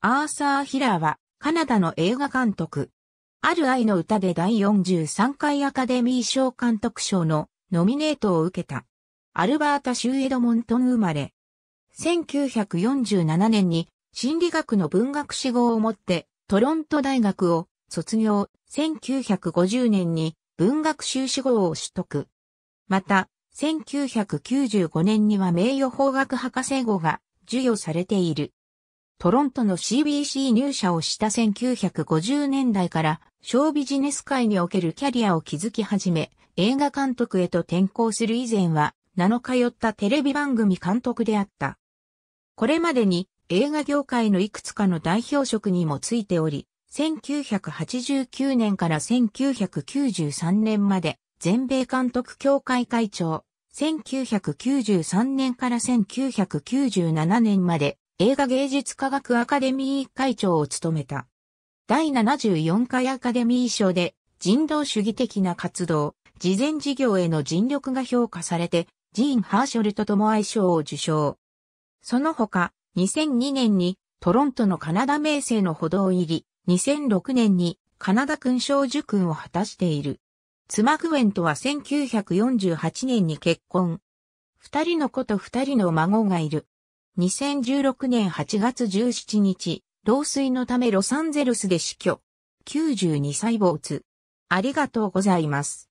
アーサー・ヒラーは、カナダの映画監督。ある愛の歌で第43回アカデミー賞監督賞のノミネートを受けた。アルバータ州エドモントン生まれ。1947年に心理学の文学志望を持ってトロント大学を卒業。1950年に文学修士号を取得。また、1995年には名誉法学博士号が授与されている。トロントの CBC 入社をした1950年代から、ショービジネス界におけるキャリアを築き始め、映画監督へと転向する以前は、名の通ったテレビ番組監督であった。これまでに映画業界のいくつかの代表職にもついており、1989年から1993年まで全米監督協会会長、1993年から1997年まで映画芸術科学アカデミー会長を務めた。第74回アカデミー賞で人道主義的な活動、慈善事業への尽力が評価されて、ジーン・ハーショルと共愛賞を受賞。その他、2002年にトロントのカナダ名声の歩道入り、2006年にカナダ勲章受勲を果たしている。妻グウェンとは1948年に結婚。二人の子と二人の孫がいる。2016年8月17日、老衰のためロサンゼルスで死去。92歳つ、ありがとうございます。